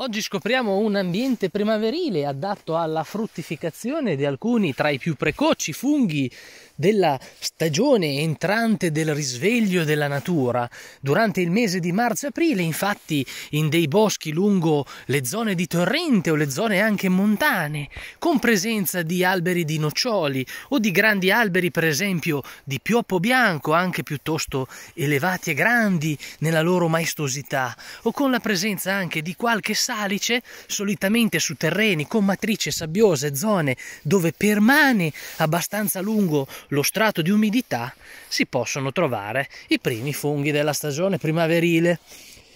Oggi scopriamo un ambiente primaverile adatto alla fruttificazione di alcuni tra i più precoci funghi della stagione entrante del risveglio della natura. Durante il mese di marzo-aprile, infatti, in dei boschi lungo le zone di torrente o le zone anche montane, con presenza di alberi di noccioli o di grandi alberi, per esempio, di pioppo bianco, anche piuttosto elevati e grandi nella loro maestosità, o con la presenza anche di qualche salice, solitamente su terreni con matrice sabbiose, zone dove permane abbastanza lungo lo strato di umidità, si possono trovare i primi funghi della stagione primaverile,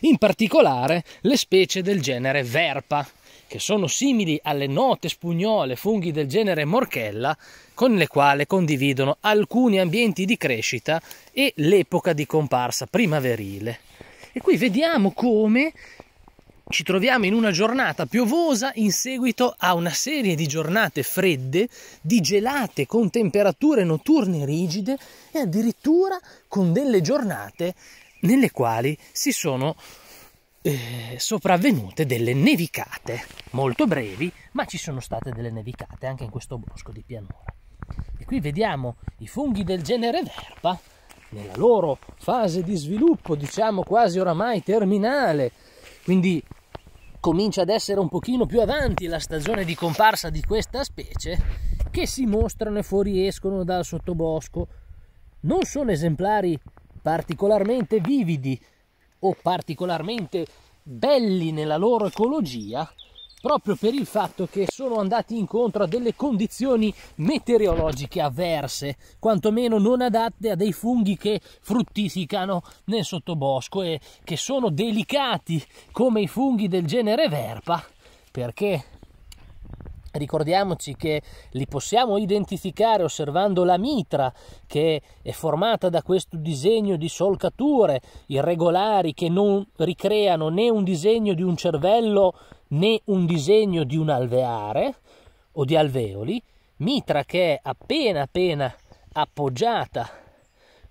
in particolare le specie del genere Verpa, che sono simili alle note spugnole funghi del genere Morchella, con le quali condividono alcuni ambienti di crescita e l'epoca di comparsa primaverile. E qui vediamo come ci troviamo in una giornata piovosa in seguito a una serie di giornate fredde, di gelate con temperature notturne rigide e addirittura con delle giornate nelle quali si sono eh, sopravvenute delle nevicate, molto brevi, ma ci sono state delle nevicate anche in questo bosco di pianura. E qui vediamo i funghi del genere verpa nella loro fase di sviluppo, diciamo quasi oramai terminale, quindi comincia ad essere un pochino più avanti la stagione di comparsa di questa specie che si mostrano e fuoriescono dal sottobosco. Non sono esemplari particolarmente vividi o particolarmente belli nella loro ecologia, proprio per il fatto che sono andati incontro a delle condizioni meteorologiche avverse, quantomeno non adatte a dei funghi che fruttificano nel sottobosco e che sono delicati come i funghi del genere verpa, perché Ricordiamoci che li possiamo identificare osservando la mitra che è formata da questo disegno di solcature irregolari che non ricreano né un disegno di un cervello né un disegno di un alveare o di alveoli, mitra che è appena appena appoggiata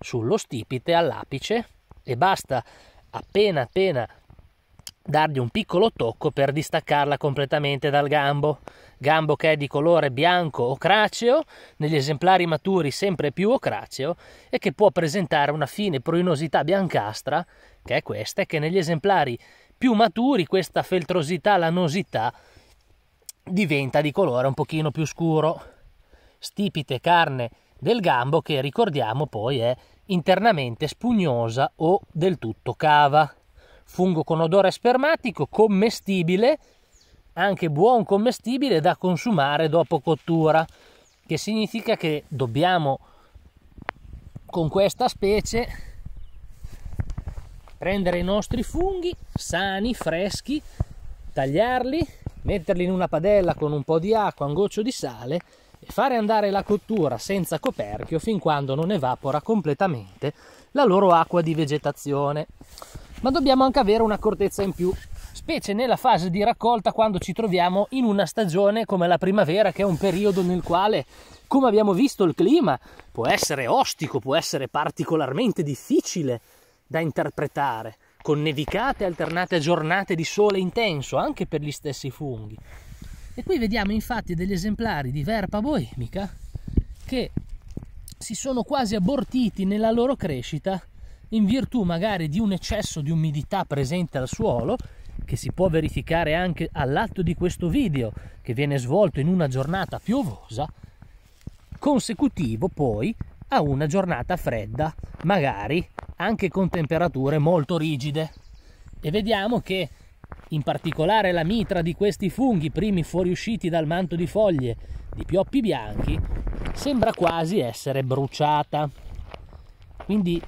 sullo stipite all'apice e basta appena appena dargli un piccolo tocco per distaccarla completamente dal gambo. Gambo che è di colore bianco ocraceo, negli esemplari maturi sempre più ocraceo e che può presentare una fine pruinosità biancastra, che è questa, e che negli esemplari più maturi questa feltrosità, lanosità diventa di colore un pochino più scuro. Stipite carne del gambo che ricordiamo poi è internamente spugnosa o del tutto cava fungo con odore spermatico, commestibile, anche buon commestibile da consumare dopo cottura, che significa che dobbiamo con questa specie prendere i nostri funghi sani, freschi, tagliarli, metterli in una padella con un po' di acqua, un goccio di sale e fare andare la cottura senza coperchio fin quando non evapora completamente la loro acqua di vegetazione ma dobbiamo anche avere un'accortezza in più specie nella fase di raccolta quando ci troviamo in una stagione come la primavera che è un periodo nel quale come abbiamo visto il clima può essere ostico può essere particolarmente difficile da interpretare con nevicate alternate a giornate di sole intenso anche per gli stessi funghi e qui vediamo infatti degli esemplari di verpa boemica che si sono quasi abortiti nella loro crescita in virtù magari di un eccesso di umidità presente al suolo che si può verificare anche all'atto di questo video che viene svolto in una giornata piovosa consecutivo poi a una giornata fredda magari anche con temperature molto rigide e vediamo che in particolare la mitra di questi funghi primi fuoriusciti dal manto di foglie di pioppi bianchi sembra quasi essere bruciata quindi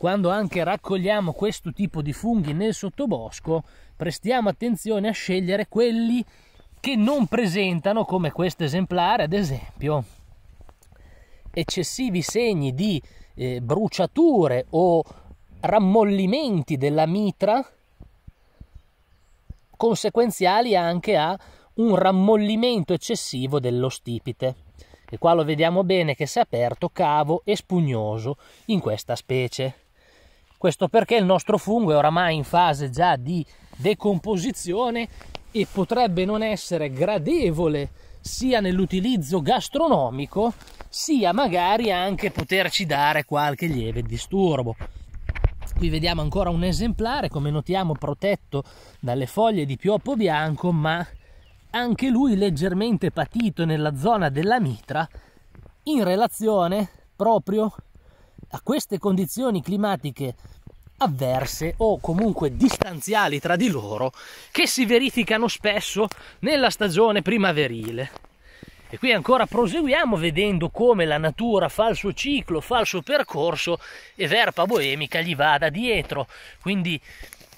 quando anche raccogliamo questo tipo di funghi nel sottobosco, prestiamo attenzione a scegliere quelli che non presentano, come questo esemplare ad esempio, eccessivi segni di eh, bruciature o rammollimenti della mitra conseguenziali anche a un rammollimento eccessivo dello stipite. E qua lo vediamo bene che si è aperto cavo e spugnoso in questa specie. Questo perché il nostro fungo è oramai in fase già di decomposizione e potrebbe non essere gradevole sia nell'utilizzo gastronomico sia magari anche poterci dare qualche lieve disturbo. Qui vediamo ancora un esemplare, come notiamo, protetto dalle foglie di pioppo bianco, ma anche lui leggermente patito nella zona della mitra in relazione proprio a queste condizioni climatiche avverse o comunque distanziali tra di loro che si verificano spesso nella stagione primaverile. E qui ancora proseguiamo vedendo come la natura fa il suo ciclo, fa il suo percorso e Verpa Boemica gli vada dietro. Quindi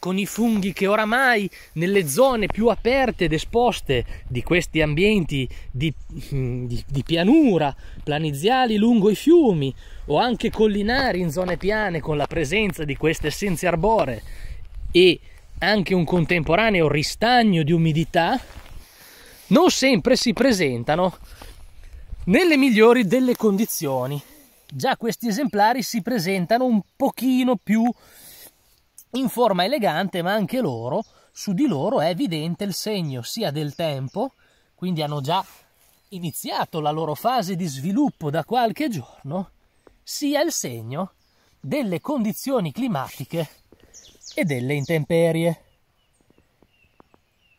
con i funghi che oramai nelle zone più aperte ed esposte di questi ambienti di, mm, di, di pianura, planiziali lungo i fiumi o anche collinari in zone piane con la presenza di queste essenze arboree e anche un contemporaneo ristagno di umidità, non sempre si presentano nelle migliori delle condizioni. Già questi esemplari si presentano un pochino più in forma elegante, ma anche loro, su di loro è evidente il segno sia del tempo, quindi hanno già iniziato la loro fase di sviluppo da qualche giorno, sia il segno delle condizioni climatiche e delle intemperie.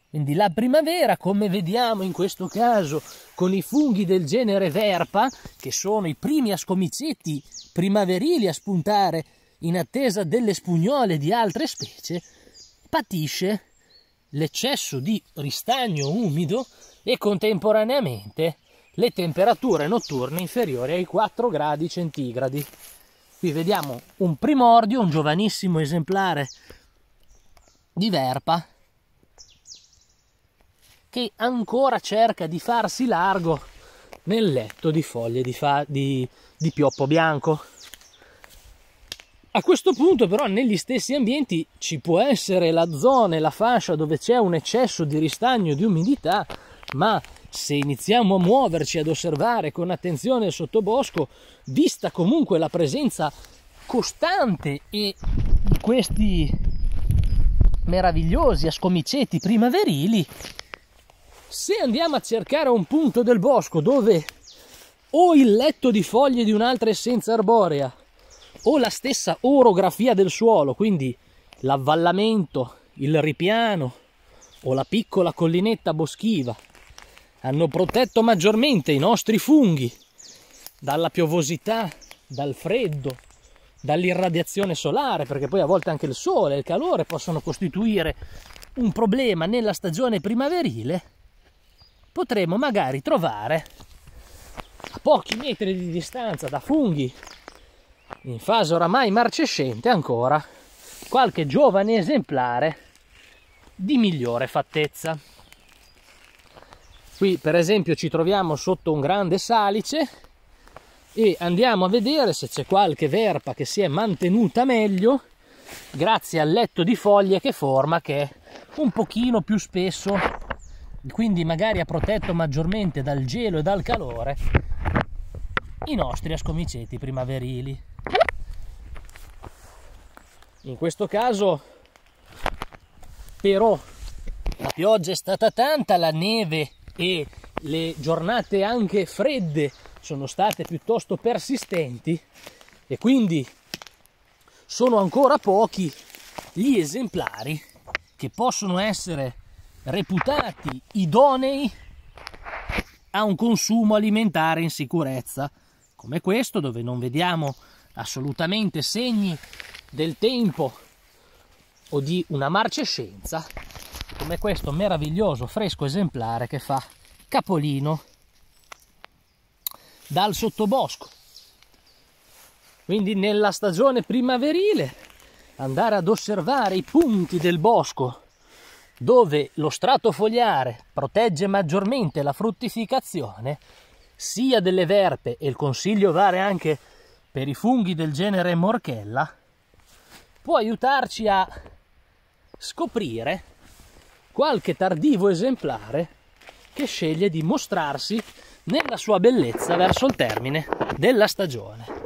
Quindi la primavera, come vediamo in questo caso con i funghi del genere Verpa, che sono i primi ascomicetti primaverili a spuntare in attesa delle spugnole di altre specie, patisce l'eccesso di ristagno umido e contemporaneamente le temperature notturne inferiori ai 4 gradi centigradi. Qui vediamo un primordio, un giovanissimo esemplare di verpa che ancora cerca di farsi largo nel letto di foglie di, fa- di, di pioppo bianco. A questo punto però negli stessi ambienti ci può essere la zona e la fascia dove c'è un eccesso di ristagno di umidità, ma se iniziamo a muoverci, ad osservare con attenzione il sottobosco, vista comunque la presenza costante e di questi meravigliosi ascomiceti primaverili, se andiamo a cercare un punto del bosco dove o il letto di foglie di un'altra essenza arborea o la stessa orografia del suolo, quindi l'avvallamento, il ripiano o la piccola collinetta boschiva hanno protetto maggiormente i nostri funghi dalla piovosità, dal freddo, dall'irradiazione solare, perché poi a volte anche il sole e il calore possono costituire un problema nella stagione primaverile, potremo magari trovare a pochi metri di distanza da funghi in fase oramai marcescente ancora qualche giovane esemplare di migliore fattezza. Qui per esempio ci troviamo sotto un grande salice e andiamo a vedere se c'è qualche verpa che si è mantenuta meglio grazie al letto di foglie che forma che è un pochino più spesso quindi magari ha protetto maggiormente dal gelo e dal calore i nostri ascomiceti primaverili in questo caso però la pioggia è stata tanta la neve e le giornate anche fredde sono state piuttosto persistenti e quindi sono ancora pochi gli esemplari che possono essere reputati idonei a un consumo alimentare in sicurezza come questo dove non vediamo assolutamente segni del tempo o di una marcescenza come questo meraviglioso fresco esemplare che fa capolino dal sottobosco quindi nella stagione primaverile andare ad osservare i punti del bosco dove lo strato fogliare protegge maggiormente la fruttificazione sia delle verpe e il consiglio vale anche per i funghi del genere morchella può aiutarci a scoprire qualche tardivo esemplare che sceglie di mostrarsi nella sua bellezza verso il termine della stagione.